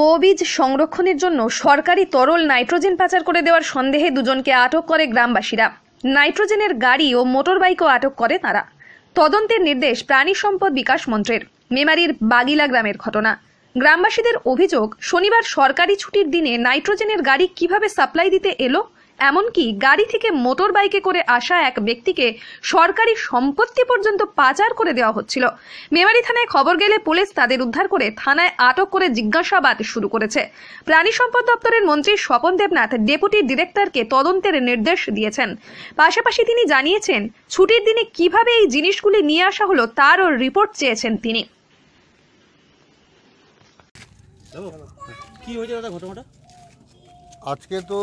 গোবীজ সংরক্ষণের জন্য সরকারি তরল নাইট্রোজেন পাচার করে দেওয়ার সন্দেহে দুজনকে আটক করে গ্রামবাসীরা নাইট্রোজেনের গাড়ি ও মোটর বাইকও আটক করে তারা তদন্তের নির্দেশ প্রাণী সম্পদ বিকাশ মন্ত্রের মেমারির বাগিলা গ্রামের ঘটনা গ্রামবাসীদের অভিযোগ শনিবার সরকারি ছুটির দিনে নাইট্রোজেনের গাড়ি কিভাবে সাপ্লাই দিতে এলো এমনকি গাড়ি থেকে মোটর বাইকে করে আসা এক ব্যক্তিকে সরকারি সম্পত্তি পর্যন্ত পাচার করে দেওয়া হচ্ছিল মেমারি থানায় খবর গেলে পুলিশ তাদের উদ্ধার করে থানায় আটক করে জিজ্ঞাসাবাদ শুরু করেছে প্রাণী সম্পদ দপ্তরের মন্ত্রী স্বপন দেবনাথ ডেপুটি ডিরেক্টরকে তদন্তের নির্দেশ দিয়েছেন পাশাপাশি তিনি জানিয়েছেন ছুটির দিনে কিভাবে এই জিনিসগুলি নিয়ে আসা হলো তারও রিপোর্ট চেয়েছেন তিনি কি হয়েছে দাদা ঘটনাটা আজকে তো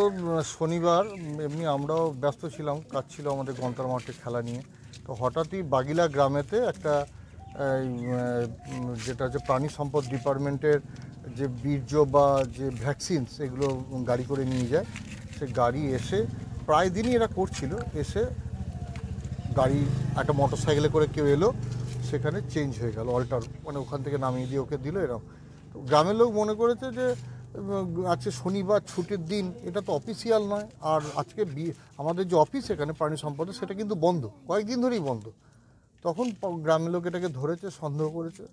শনিবার এমনি আমরাও ব্যস্ত ছিলাম কাজ ছিল আমাদের গন্তার মাঠে খেলা নিয়ে তো হঠাৎই বাগিলা গ্রামেতে একটা যেটা হচ্ছে প্রাণী সম্পদ ডিপার্টমেন্টের যে বীর্য বা যে ভ্যাকসিনস এগুলো গাড়ি করে নিয়ে যায় সে গাড়ি এসে প্রায় দিনই এরা করছিল এসে গাড়ি একটা মোটর সাইকেলে করে কেউ এলো সেখানে চেঞ্জ হয়ে গেল অল্টার মানে ওখান থেকে নামিয়ে দিয়ে ওকে দিল এরকম গ্রামের লোক মনে করেছে যে আজকে শনিবার ছুটির দিন এটা তো অফিসিয়াল নয় আর আজকে আমাদের যে অফিস এখানে প্রাণী সম্পদে সেটা কিন্তু বন্ধ কয়েকদিন ধরেই বন্ধ তখন গ্রামের লোক এটাকে ধরেছে সন্দেহ করেছে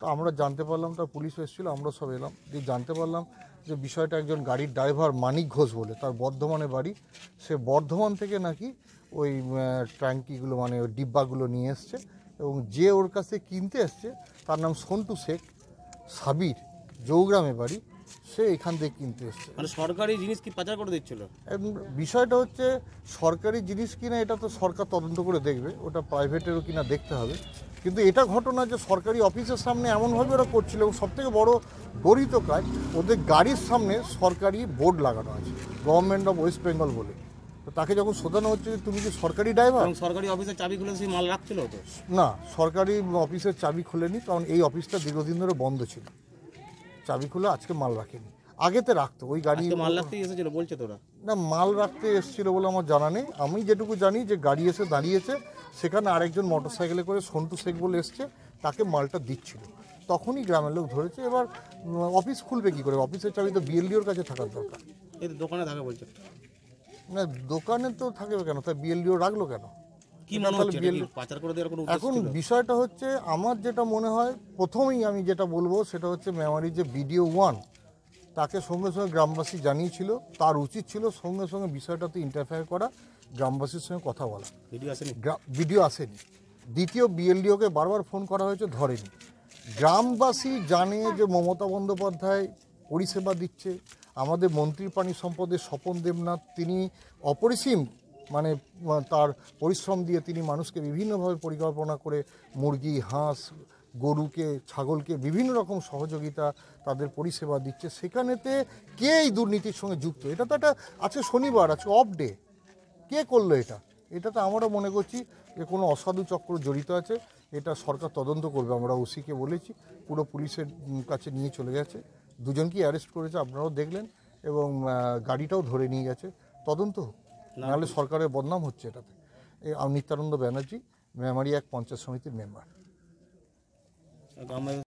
তো আমরা জানতে পারলাম তার পুলিশ এসেছিলো আমরা সব এলাম দিয়ে জানতে পারলাম যে বিষয়টা একজন গাড়ির ড্রাইভার মানিক ঘোষ বলে তার বর্ধমানে বাড়ি সে বর্ধমান থেকে নাকি ওই ট্যাঙ্কিগুলো মানে ওই ডিব্বাগুলো নিয়ে এসছে এবং যে ওর কাছে কিনতে এসছে তার নাম সন্টু শেখ সাবির জৌগ্রামে বাড়ি হচ্ছে এখান থেকে কিনতে এসছে মানে সরকারি জিনিস কি পাচার করে দিচ্ছিল বিষয়টা হচ্ছে সরকারি জিনিস কিনা এটা তো সরকার তদন্ত করে দেখবে ওটা প্রাইভেটেরও কিনা দেখতে হবে কিন্তু এটা ঘটনা যে সরকারি অফিসের সামনে এমনভাবে ওরা করছিল এবং থেকে বড় গরিত কাজ ওদের গাড়ির সামনে সরকারি বোর্ড লাগানো আছে গভর্নমেন্ট অফ ওয়েস্ট বেঙ্গল বলে তো তাকে যখন শোধানো হচ্ছে যে তুমি কি সরকারি ড্রাইভার সরকারি অফিসের চাবি খুলে সেই মাল রাখছিল না সরকারি অফিসের চাবি খোলেনি কারণ এই অফিসটা দীর্ঘদিন ধরে বন্ধ ছিল চাবি খুলে আজকে মাল রাখেনি আগেতে রাখতো ওই গাড়ি মাল রাখতে এসেছিল বলছে তোরা না মাল রাখতে এসেছিল বলে আমার জানা নেই আমি যেটুকু জানি যে গাড়ি এসে দাঁড়িয়েছে সেখানে আরেকজন মোটর সাইকেলে করে সন্টু শেখ বলে এসছে তাকে মালটা দিচ্ছিল তখনই গ্রামের লোক ধরেছে এবার অফিস খুলবে কি করে অফিসের চাবি তো বিএলডিওর কাছে থাকার দরকার দোকানে থাকে বলছে না দোকানে তো থাকবে কেন তা বিএলডিও রাখলো কেন এখন বিষয়টা হচ্ছে আমার যেটা মনে হয় প্রথমেই আমি যেটা বলবো সেটা হচ্ছে মেমারি যে বিডিও ওয়ান তাকে সঙ্গে সঙ্গে গ্রামবাসী জানিয়েছিল তার উচিত ছিল সঙ্গে সঙ্গে বিষয়টাতে ইন্টারফেয়ার করা গ্রামবাসীর সঙ্গে কথা বলা ভিডিও আসেনি ভিডিও আসেনি দ্বিতীয় বিএলডিওকে বারবার ফোন করা হয়েছে ধরেনি গ্রামবাসী জানে যে মমতা বন্দ্যোপাধ্যায় পরিষেবা দিচ্ছে আমাদের মন্ত্রী পানি সম্পদের স্বপন দেবনাথ তিনি অপরিসীম মানে তার পরিশ্রম দিয়ে তিনি মানুষকে বিভিন্নভাবে পরিকল্পনা করে মুরগি হাঁস গরুকে ছাগলকে বিভিন্ন রকম সহযোগিতা তাদের পরিষেবা দিচ্ছে সেখানেতে কে এই দুর্নীতির সঙ্গে যুক্ত এটা তো একটা আছে শনিবার আছে অফ ডে কে করলো এটা এটা তো আমারও মনে করছি যে কোনো অসাধু চক্র জড়িত আছে এটা সরকার তদন্ত করবে আমরা ওসিকে বলেছি পুরো পুলিশের কাছে নিয়ে চলে গেছে দুজনকেই অ্যারেস্ট করেছে আপনারাও দেখলেন এবং গাড়িটাও ধরে নিয়ে গেছে তদন্ত হোক নাহলে সরকারের বদনাম হচ্ছে এটাতে নিত্যানন্দ ব্যানার্জি মেমারি এক পঞ্চায়েত সমিতির মেম্বার